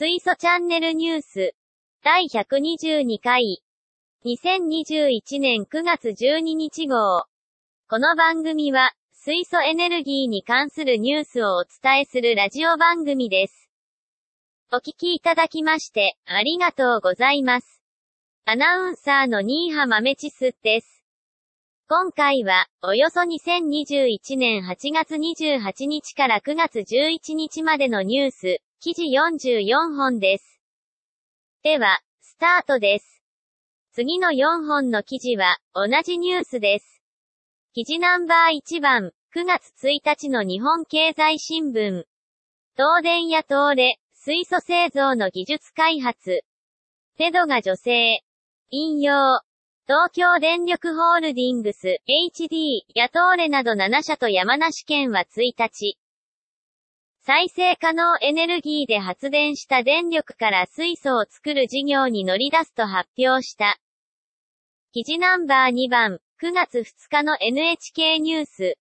水素チャンネルニュース第122回2021年9月12日号この番組は水素エネルギーに関するニュースをお伝えするラジオ番組です。お聞きいただきましてありがとうございます。アナウンサーの新浜豆チスです。今回は、およそ2021年8月28日から9月11日までのニュース、記事44本です。では、スタートです。次の4本の記事は、同じニュースです。記事ナンバー1番、9月1日の日本経済新聞。東電や東レ、水素製造の技術開発。テドが女性。引用。東京電力ホールディングス、HD、や東レなど7社と山梨県は1日、再生可能エネルギーで発電した電力から水素を作る事業に乗り出すと発表した。記事ナンバー2番、9月2日の NHK ニュース。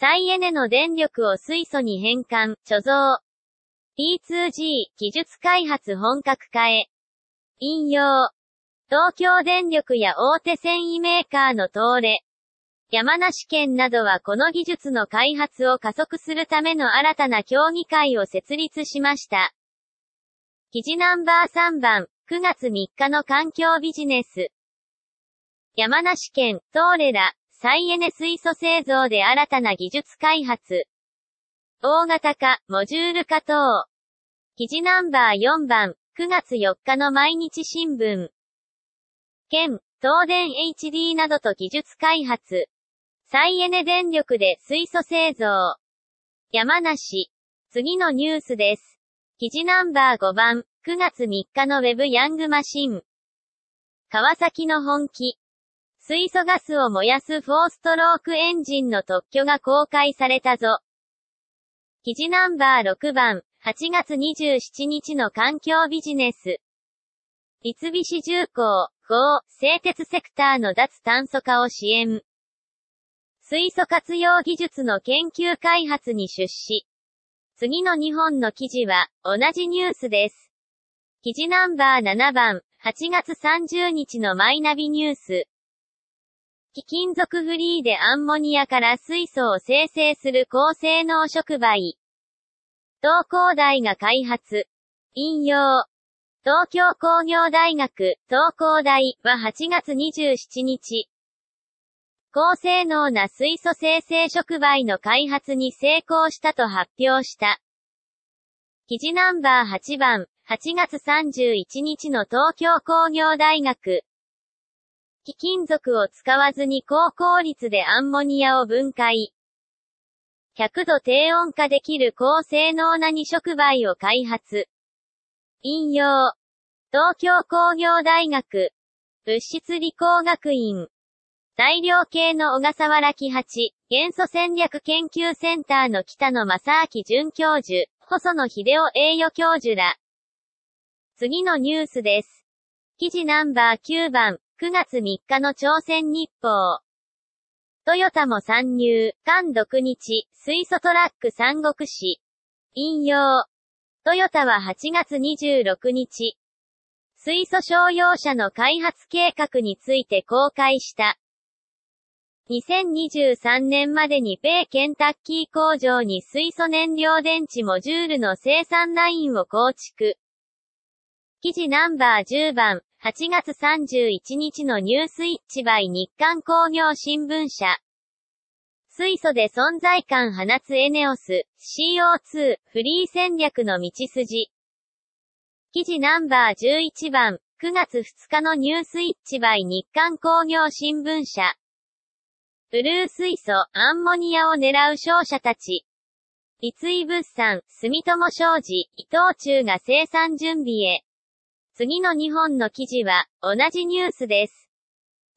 再エネの電力を水素に変換、貯蔵。P2G、技術開発本格化へ。引用。東京電力や大手繊維メーカーの東レ。山梨県などはこの技術の開発を加速するための新たな協議会を設立しました。記事ナンバー3番、9月3日の環境ビジネス。山梨県、トーレラ、再エネ水素製造で新たな技術開発。大型化、モジュール化等。記事ナンバー4番、9月4日の毎日新聞。県、東電 HD などと技術開発。再エネ電力で水素製造。山梨。次のニュースです。記事ナンバー5番、9月3日の Web ヤングマシン。川崎の本気。水素ガスを燃やす4ストロークエンジンの特許が公開されたぞ。記事ナンバー6番、8月27日の環境ビジネス。三菱重工、5、製鉄セクターの脱炭素化を支援。水素活用技術の研究開発に出資。次の2本の記事は、同じニュースです。記事ナンバー7番、8月30日のマイナビニュース。貴金属フリーでアンモニアから水素を生成する高性能触媒。東工大が開発。引用。東京工業大学、東工大は8月27日、高性能な水素生成触媒の開発に成功したと発表した。記事ナンバー8番、8月31日の東京工業大学。貴金属を使わずに高効率でアンモニアを分解。100度低温化できる高性能な2触媒を開発。引用。東京工業大学。物質理工学院。大量系の小笠原木八、元素戦略研究センターの北野正明准教授、細野秀夫栄誉教授ら。次のニュースです。記事ナンバー9番、9月3日の朝鮮日報。トヨタも参入、韓独日、水素トラック三国市。引用。トヨタは8月26日、水素商用車の開発計画について公開した。2023年までに米ケンタッキー工場に水素燃料電池モジュールの生産ラインを構築。記事ナンバー10番、8月31日のニュースイッチバイ日刊工業新聞社。水素で存在感放つエネオス、CO2、フリー戦略の道筋。記事ナンバー11番、9月2日のニュースイッチバイ日刊工業新聞社。ブルー水素、アンモニアを狙う商社たち。三井物産、住友商事、伊藤忠が生産準備へ。次の2本の記事は、同じニュースです。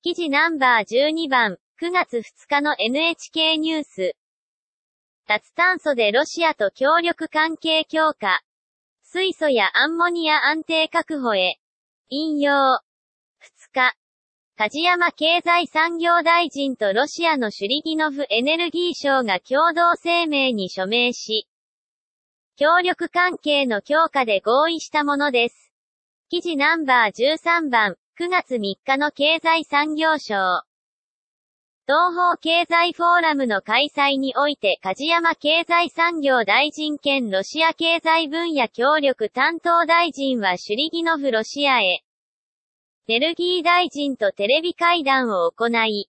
記事ナンバー12番、9月2日の NHK ニュース。脱炭素でロシアと協力関係強化。水素やアンモニア安定確保へ。引用。2日、梶山経済産業大臣とロシアのシュリギノフエネルギー省が共同声明に署名し、協力関係の強化で合意したものです。記事ナンバー13番、9月3日の経済産業省。東方経済フォーラムの開催において梶山経済産業大臣兼ロシア経済分野協力担当大臣はシュリギノフロシアへ。ベルギー大臣とテレビ会談を行い、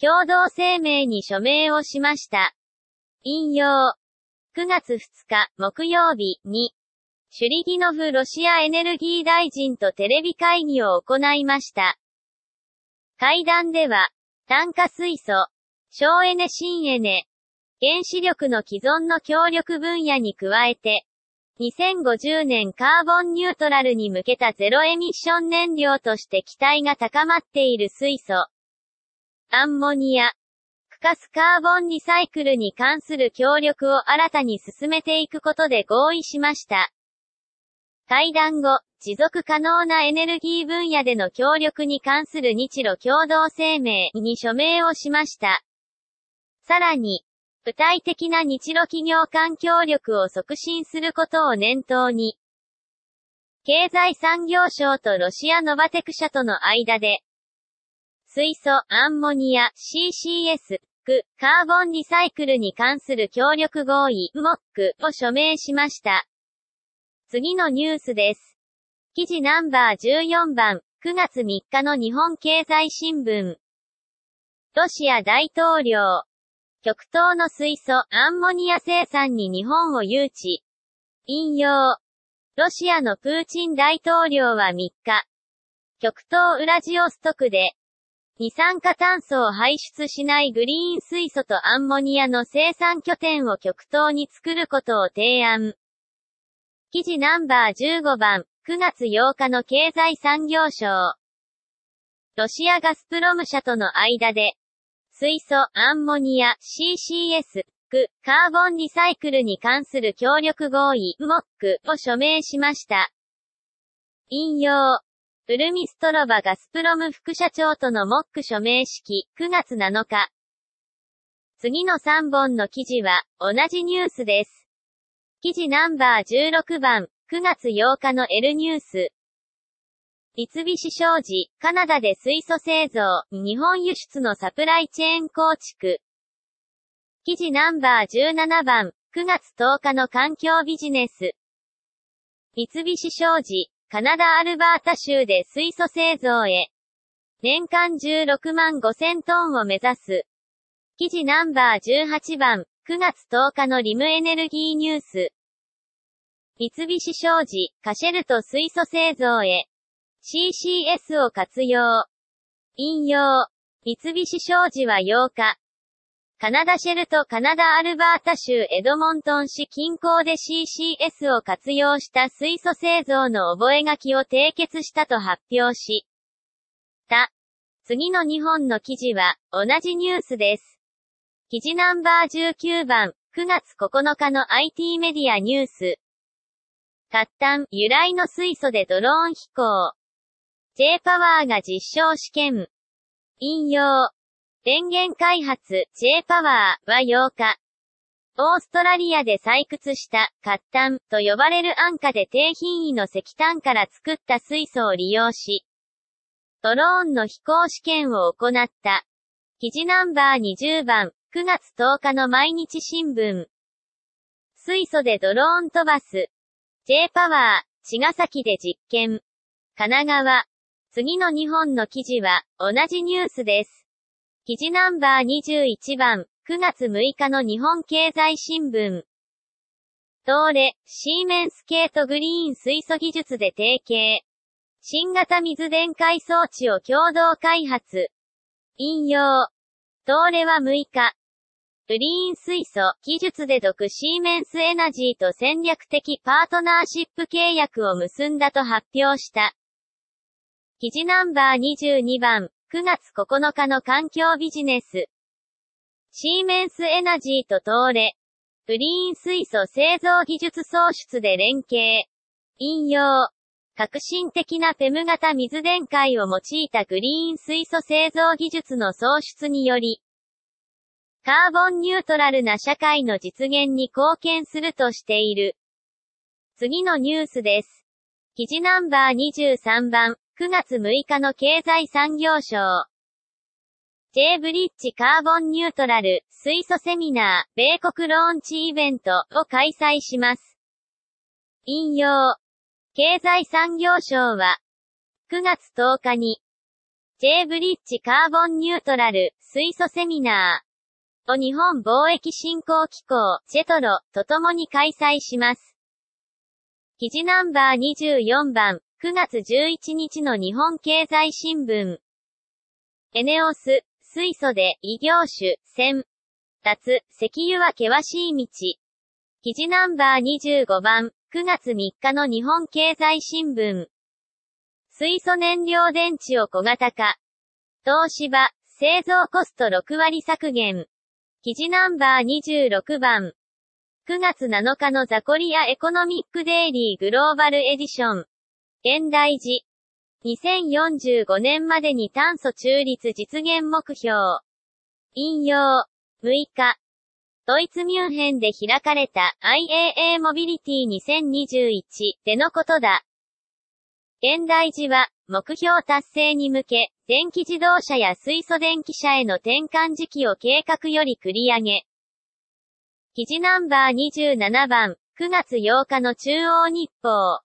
共同声明に署名をしました。引用。9月2日、木曜日に、シュリギノフロシアエネルギー大臣とテレビ会議を行いました。会談では、炭化水素、省エネ新エネ、原子力の既存の協力分野に加えて、2050年カーボンニュートラルに向けたゼロエミッション燃料として期待が高まっている水素。アンモニア。クカスカーボンリサイクルに関する協力を新たに進めていくことで合意しました。会談後、持続可能なエネルギー分野での協力に関する日露共同声明に署名をしました。さらに、具体的な日露企業間協力を促進することを念頭に、経済産業省とロシアノバテク社との間で、水素、アンモニア、CCS、ク、カーボンリサイクルに関する協力合意、ウモックを署名しました。次のニュースです。記事ナンバー14番、9月3日の日本経済新聞。ロシア大統領、極東の水素、アンモニア生産に日本を誘致。引用。ロシアのプーチン大統領は3日、極東ウラジオストクで、二酸化炭素を排出しないグリーン水素とアンモニアの生産拠点を極東に作ることを提案。記事ナンバー15番、9月8日の経済産業省。ロシアガスプロム社との間で、水素、アンモニア、CCS、ク、カーボンリサイクルに関する協力合意、モックを署名しました。引用。ウルミストロバガスプロム副社長とのモック署名式、9月7日。次の3本の記事は、同じニュースです。記事ナンバー16番、9月8日の L ニュース。三菱商事、カナダで水素製造、日本輸出のサプライチェーン構築。記事ナンバー17番、9月10日の環境ビジネス。三菱商事、カナダアルバータ州で水素製造へ。年間16万5000トンを目指す。記事ナンバー18番、9月10日のリムエネルギーニュース。三菱商事、カシェルと水素製造へ。CCS を活用。引用。三菱商事は8日、カナダシェルとカナダアルバータ州エドモントン市近郊で CCS を活用した水素製造の覚書を締結したと発表した。次の2本の記事は、同じニュースです。記事ナンバー19番、9月9日の IT メディアニュース。活ン、由来の水素でドローン飛行。J パワーが実証試験。引用。電源開発 J パワーは8日。オーストラリアで採掘した、タンと呼ばれる安価で低品位の石炭から作った水素を利用し、ドローンの飛行試験を行った。記事ナンバー20番、9月10日の毎日新聞。水素でドローン飛ばす。J パワー、茅ヶ崎で実験。神奈川。次の2本の記事は、同じニュースです。記事ナンバー21番、9月6日の日本経済新聞。東レ、シーメンスケートグリーン水素技術で提携。新型水電解装置を共同開発。引用。東レは6日。グリーン水素技術で独シーメンスエナジーと戦略的パートナーシップ契約を結んだと発表した。記事ナンバー22番、9月9日の環境ビジネス。シーメンスエナジーと通れ。グリーン水素製造技術創出で連携。引用。革新的なフェム型水電解を用いたグリーン水素製造技術の創出により、カーボンニュートラルな社会の実現に貢献するとしている。次のニュースです。記事ナンバー23番、9月6日の経済産業省。J ブリッジカーボンニュートラル水素セミナー米国ローンチイベントを開催します。引用。経済産業省は9月10日に J ブリッジカーボンニュートラル水素セミナーを日本貿易振興機構ジェトロと共に開催します。記事ナンバー24番9月11日の日本経済新聞。エネオス、水素で異業種、船。脱、石油は険しい道。記事ナンバー25番、9月3日の日本経済新聞。水素燃料電池を小型化。東芝、製造コスト6割削減。記事ナンバー26番。9月7日のザコリアエコノミックデイリーグローバルエディション。現代時。2045年までに炭素中立実現目標。引用。6日。ドイツミュンヘンで開かれた IAA モビリティ2021でのことだ。現代時は、目標達成に向け、電気自動車や水素電気車への転換時期を計画より繰り上げ。記事ナンバー27番、9月8日の中央日報。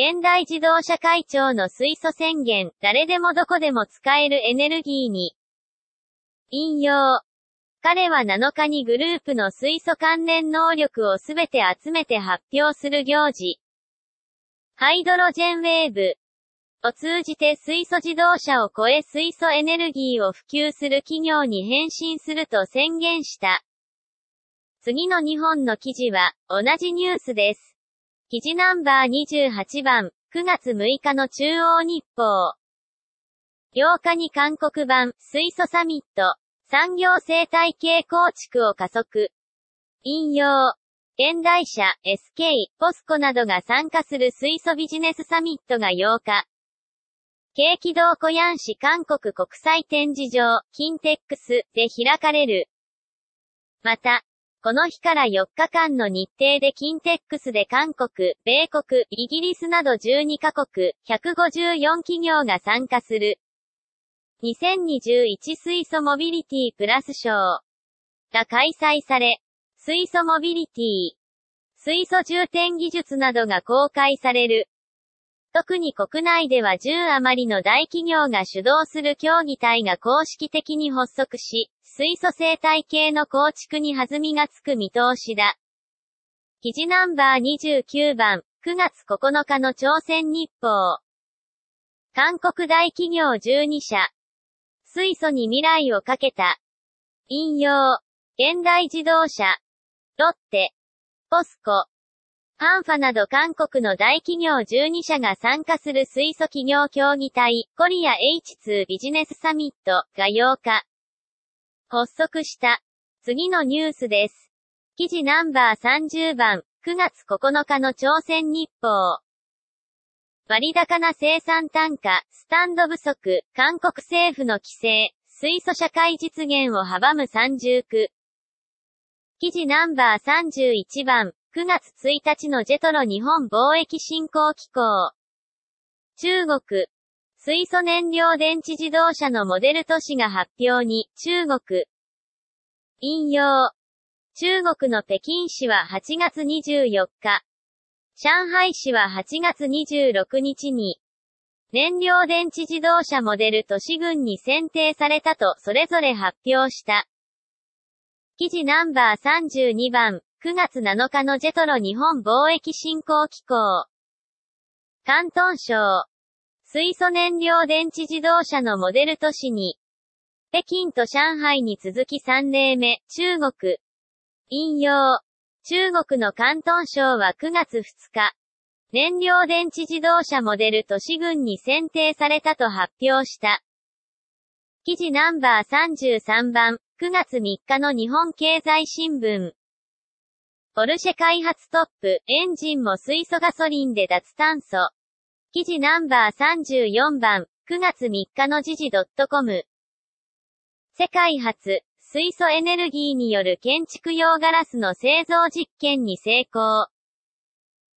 現代自動車会長の水素宣言、誰でもどこでも使えるエネルギーに。引用。彼は7日にグループの水素関連能力をすべて集めて発表する行事。ハイドロジェンウェーブを通じて水素自動車を超え水素エネルギーを普及する企業に変身すると宣言した。次の2本の記事は同じニュースです。記事ナンバー28番、9月6日の中央日報。8日に韓国版、水素サミット、産業生態系構築を加速。引用。現代社、SK、ポスコなどが参加する水素ビジネスサミットが8日。軽気道コヤン市韓国国際展示場、キンテックスで開かれる。また、この日から4日間の日程でキンテックスで韓国、米国、イギリスなど12カ国、154企業が参加する。2021水素モビリティプラス賞が開催され、水素モビリティ、水素充填技術などが公開される。特に国内では10余りの大企業が主導する協議体が公式的に発足し、水素生態系の構築に弾みがつく見通しだ。記事ナンバー29番、9月9日の朝鮮日報。韓国大企業12社。水素に未来をかけた。引用。現代自動車。ロッテ。ポスコ。アンファなど韓国の大企業12社が参加する水素企業協議体、コリア H2 ビジネスサミットが8日、発足した。次のニュースです。記事ナンバー30番、9月9日の朝鮮日報。割高な生産単価、スタンド不足、韓国政府の規制、水素社会実現を阻む三重区。記事ナンバー31番、9月1日のジェトロ日本貿易振興機構。中国。水素燃料電池自動車のモデル都市が発表に、中国。引用。中国の北京市は8月24日。上海市は8月26日に、燃料電池自動車モデル都市群に選定されたとそれぞれ発表した。記事ナンバー32番。9月7日のジェトロ日本貿易振興機構。関東省。水素燃料電池自動車のモデル都市に。北京と上海に続き3例目、中国。引用。中国の関東省は9月2日、燃料電池自動車モデル都市群に選定されたと発表した。記事ナンバー33番、9月3日の日本経済新聞。ポルシェ開発トップ、エンジンも水素ガソリンで脱炭素。記事ナンバー34番、9月3日の時事 .com。世界初、水素エネルギーによる建築用ガラスの製造実験に成功。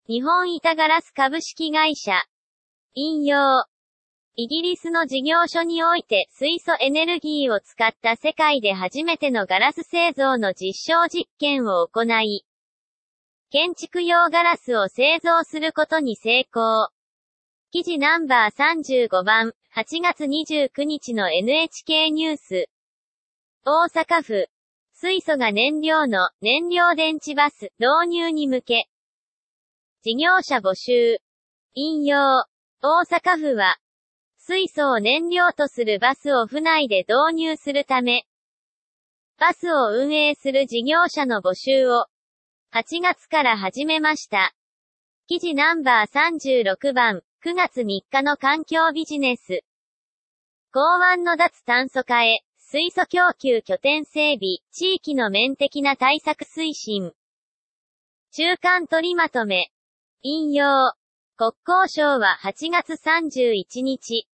日本板ガラス株式会社。引用。イギリスの事業所において水素エネルギーを使った世界で初めてのガラス製造の実証実験を行い、建築用ガラスを製造することに成功。記事ナンバー35番、8月29日の NHK ニュース。大阪府、水素が燃料の燃料電池バス導入に向け。事業者募集。引用。大阪府は、水素を燃料とするバスを府内で導入するため、バスを運営する事業者の募集を8月から始めました。記事ナンバー36番、9月3日の環境ビジネス。港湾の脱炭素化へ、水素供給拠点整備、地域の面的な対策推進。中間取りまとめ。引用。国交省は8月31日、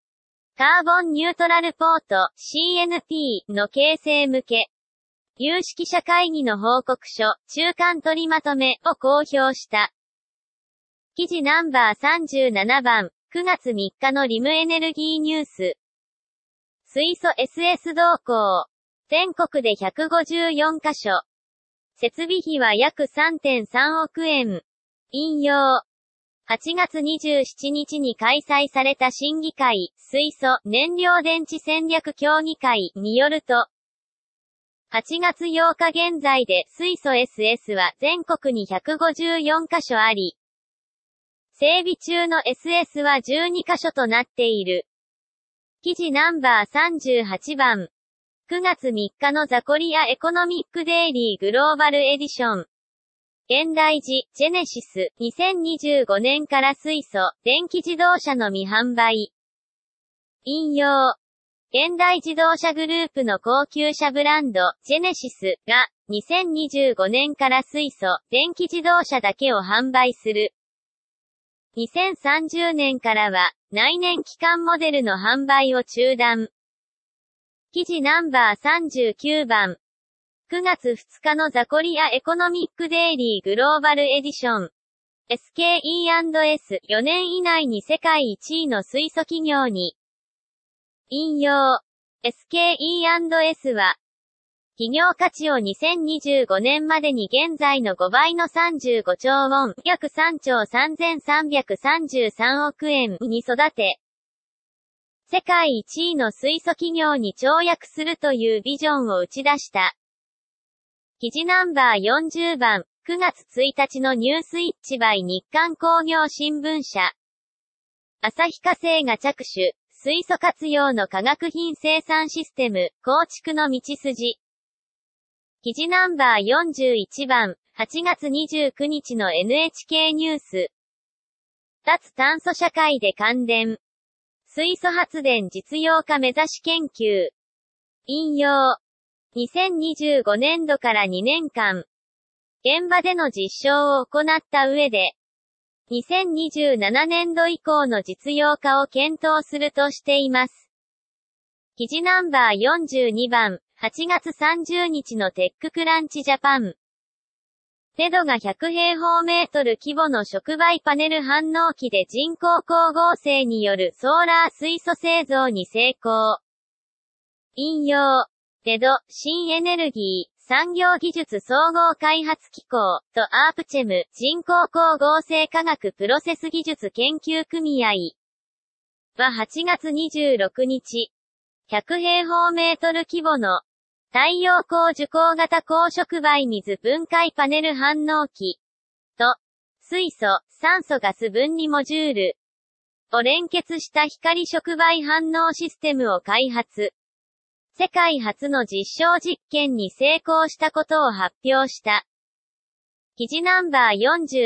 カーボンニュートラルポート CNP の形成向け、有識者会議の報告書、中間取りまとめを公表した。記事ナンバー37番、9月3日のリムエネルギーニュース。水素 SS 動向。全国で154カ所。設備費は約3.3億円。引用。8月27日に開催された審議会、水素燃料電池戦略協議会によると、8月8日現在で水素 SS は全国に154カ所あり、整備中の SS は12カ所となっている。記事ナンバー38番。9月3日のザコリアエコノミックデイリーグローバルエディション。現代時、ジェネシス、2025年から水素、電気自動車の未販売。引用。現代自動車グループの高級車ブランド、ジェネシスが、2025年から水素、電気自動車だけを販売する。2030年からは、内燃機関モデルの販売を中断。記事ナンバー39番。9月2日のザコリアエコノミックデイリーグローバルエディション。SKE&S4 年以内に世界1位の水素企業に、引用。SKE&S は、企業価値を2025年までに現在の5倍の35兆ウォン、約3兆3333億円に育て、世界一位の水素企業に跳躍するというビジョンを打ち出した。記事ナンバー40番、9月1日のニュースイッチバイ日刊工業新聞社。朝日化成が着手。水素活用の化学品生産システム、構築の道筋。記事ナンバー41番、8月29日の NHK ニュース。脱炭素社会で関連。水素発電実用化目指し研究。引用。2025年度から2年間、現場での実証を行った上で、2027年度以降の実用化を検討するとしています。記事ナンバー42番、8月30日のテッククランチジャパン。ペドが100平方メートル規模の触媒パネル反応機で人工光合成によるソーラー水素製造に成功。引用。ペド、新エネルギー、産業技術総合開発機構とアープチェム人工光合成科学プロセス技術研究組合は8月26日、100平方メートル規模の太陽光受光型高触媒水分解パネル反応器と水素、酸素ガス分離モジュールを連結した光触媒反応システムを開発。世界初の実証実験に成功したことを発表した。記事ナンバー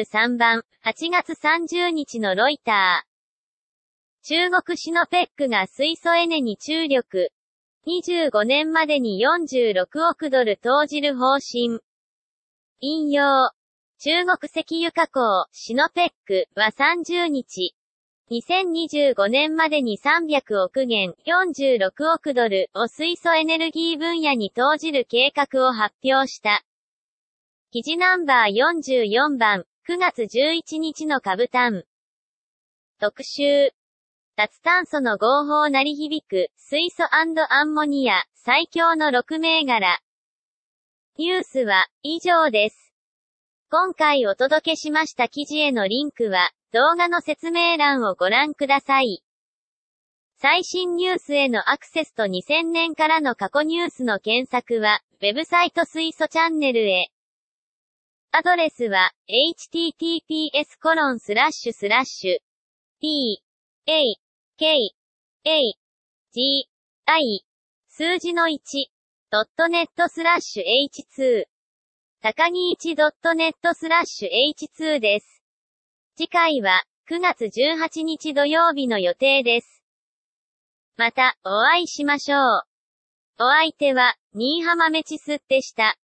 43番、8月30日のロイター。中国シノペックが水素エネに注力。25年までに46億ドル投じる方針。引用。中国石油加工、シノペックは30日、2025年までに300億元、46億ドルを水素エネルギー分野に投じる計画を発表した。記事ナンバー44番、9月11日の株単。特集。脱炭素の合法鳴り響く、水素アンモニア、最強の6銘柄。ニュースは、以上です。今回お届けしました記事へのリンクは、動画の説明欄をご覧ください。最新ニュースへのアクセスと2000年からの過去ニュースの検索は、ウェブサイト水素チャンネルへ。アドレスは、https コロンスラッシュスラッシュ、p, a, k, a, g, i, 数字の 1.net スラッシュ h2 高木 1.net スラッシュ H2 です。次回は、9月18日土曜日の予定です。また、お会いしましょう。お相手は、新浜メチスでした。